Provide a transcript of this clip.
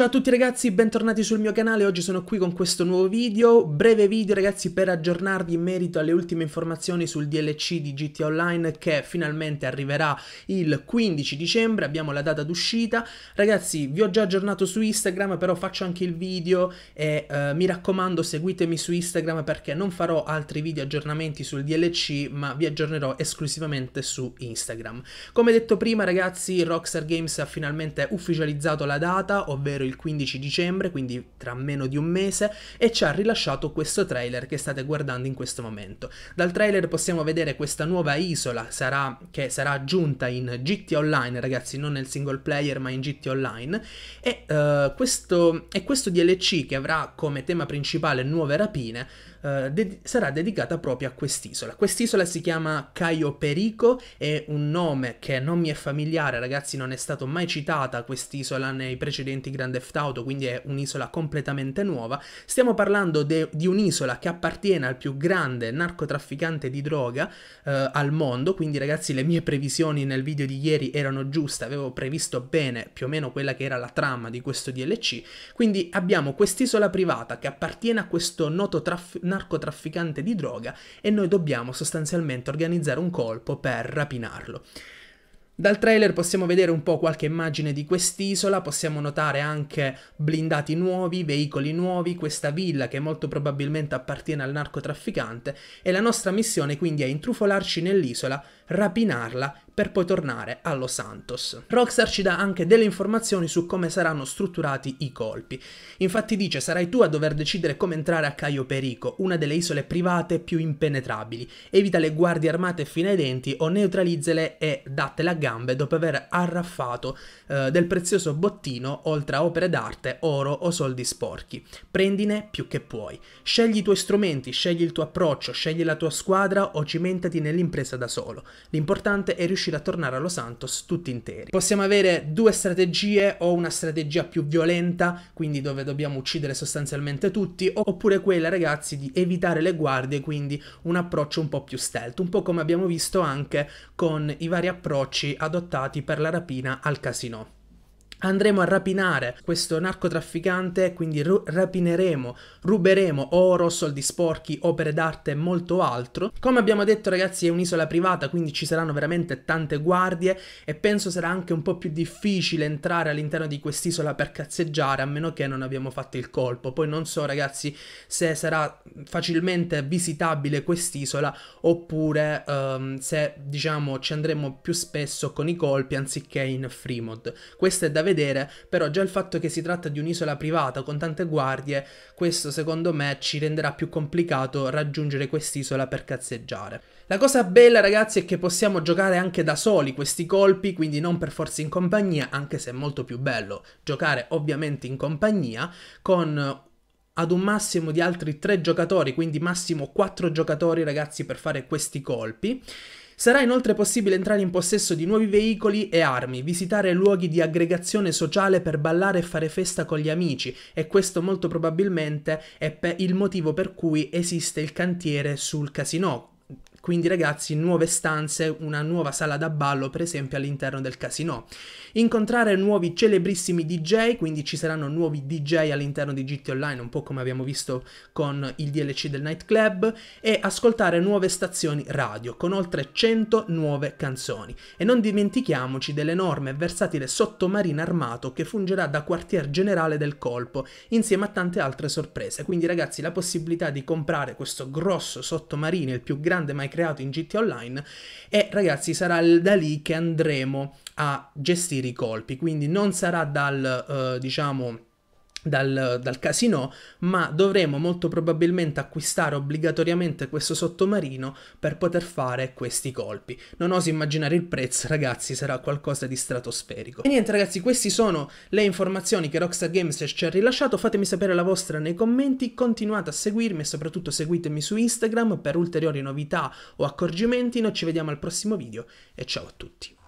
Ciao a tutti ragazzi, bentornati sul mio canale, oggi sono qui con questo nuovo video, breve video ragazzi per aggiornarvi in merito alle ultime informazioni sul DLC di GTA Online che finalmente arriverà il 15 dicembre, abbiamo la data d'uscita, ragazzi vi ho già aggiornato su Instagram però faccio anche il video e eh, mi raccomando seguitemi su Instagram perché non farò altri video aggiornamenti sul DLC ma vi aggiornerò esclusivamente su Instagram. Come detto prima ragazzi Rockstar Games ha finalmente ufficializzato la data, ovvero il il 15 dicembre, quindi tra meno di un mese, e ci ha rilasciato questo trailer che state guardando in questo momento. Dal trailer possiamo vedere questa nuova isola sarà, che sarà aggiunta in GT Online, ragazzi, non nel single player ma in GT Online, e, uh, questo, e questo DLC che avrà come tema principale nuove rapine eh, de- sarà dedicata proprio a quest'isola. Quest'isola si chiama Caio Perico, è un nome che non mi è familiare, ragazzi, non è stato mai citata quest'isola nei precedenti Grand Theft Auto, quindi è un'isola completamente nuova. Stiamo parlando de- di un'isola che appartiene al più grande narcotrafficante di droga eh, al mondo, quindi ragazzi le mie previsioni nel video di ieri erano giuste, avevo previsto bene più o meno quella che era la trama di questo DLC, quindi abbiamo quest'isola privata che appartiene a questo noto trafficante narcotrafficante di droga e noi dobbiamo sostanzialmente organizzare un colpo per rapinarlo. Dal trailer possiamo vedere un po' qualche immagine di quest'isola, possiamo notare anche blindati nuovi, veicoli nuovi, questa villa che molto probabilmente appartiene al narcotrafficante e la nostra missione quindi è intrufolarci nell'isola, rapinarla per poi tornare allo Santos. Rockstar ci dà anche delle informazioni su come saranno strutturati i colpi. Infatti dice sarai tu a dover decidere come entrare a Caio Perico, una delle isole private più impenetrabili. Evita le guardie armate fino ai denti o neutralizzele e dattele a gambe dopo aver arraffato eh, del prezioso bottino oltre a opere d'arte, oro o soldi sporchi. Prendine più che puoi. Scegli i tuoi strumenti, scegli il tuo approccio, scegli la tua squadra o cimentati nell'impresa da solo. L'importante è riuscire riuscire a tornare allo Santos tutti interi. Possiamo avere due strategie o una strategia più violenta, quindi dove dobbiamo uccidere sostanzialmente tutti, oppure quella ragazzi di evitare le guardie, quindi un approccio un po' più stealth, un po' come abbiamo visto anche con i vari approcci adottati per la rapina al casino andremo a rapinare questo narcotrafficante, quindi ru- rapineremo, ruberemo oro, soldi sporchi, opere d'arte e molto altro. Come abbiamo detto ragazzi è un'isola privata, quindi ci saranno veramente tante guardie e penso sarà anche un po' più difficile entrare all'interno di quest'isola per cazzeggiare, a meno che non abbiamo fatto il colpo. Poi non so ragazzi se sarà facilmente visitabile quest'isola oppure um, se diciamo ci andremo più spesso con i colpi anziché in free mod. Questo è davvero vedere, però già il fatto che si tratta di un'isola privata con tante guardie, questo secondo me ci renderà più complicato raggiungere quest'isola per cazzeggiare. La cosa bella ragazzi è che possiamo giocare anche da soli questi colpi, quindi non per forza in compagnia, anche se è molto più bello giocare ovviamente in compagnia, con ad un massimo di altri 3 giocatori, quindi massimo 4 giocatori ragazzi per fare questi colpi. Sarà inoltre possibile entrare in possesso di nuovi veicoli e armi, visitare luoghi di aggregazione sociale per ballare e fare festa con gli amici e questo molto probabilmente è il motivo per cui esiste il cantiere sul casino, quindi ragazzi, nuove stanze, una nuova sala da ballo per esempio all'interno del casino. Incontrare nuovi celebrissimi DJ, quindi ci saranno nuovi DJ all'interno di GT Online, un po' come abbiamo visto con il DLC del nightclub, e ascoltare nuove stazioni radio con oltre 100 nuove canzoni. E non dimentichiamoci dell'enorme e versatile sottomarino armato che fungerà da quartier generale del colpo, insieme a tante altre sorprese. Quindi ragazzi, la possibilità di comprare questo grosso sottomarino, il più grande mai creato in GT Online e ragazzi sarà da lì che andremo a gestire i colpi, quindi non sarà dal, eh, diciamo dal, dal casino, ma dovremo molto probabilmente acquistare obbligatoriamente questo sottomarino per poter fare questi colpi. Non oso immaginare il prezzo, ragazzi, sarà qualcosa di stratosferico. E niente, ragazzi, queste sono le informazioni che Rockstar Games ci ha rilasciato. Fatemi sapere la vostra nei commenti, continuate a seguirmi e soprattutto seguitemi su Instagram per ulteriori novità o accorgimenti. Noi ci vediamo al prossimo video e ciao a tutti.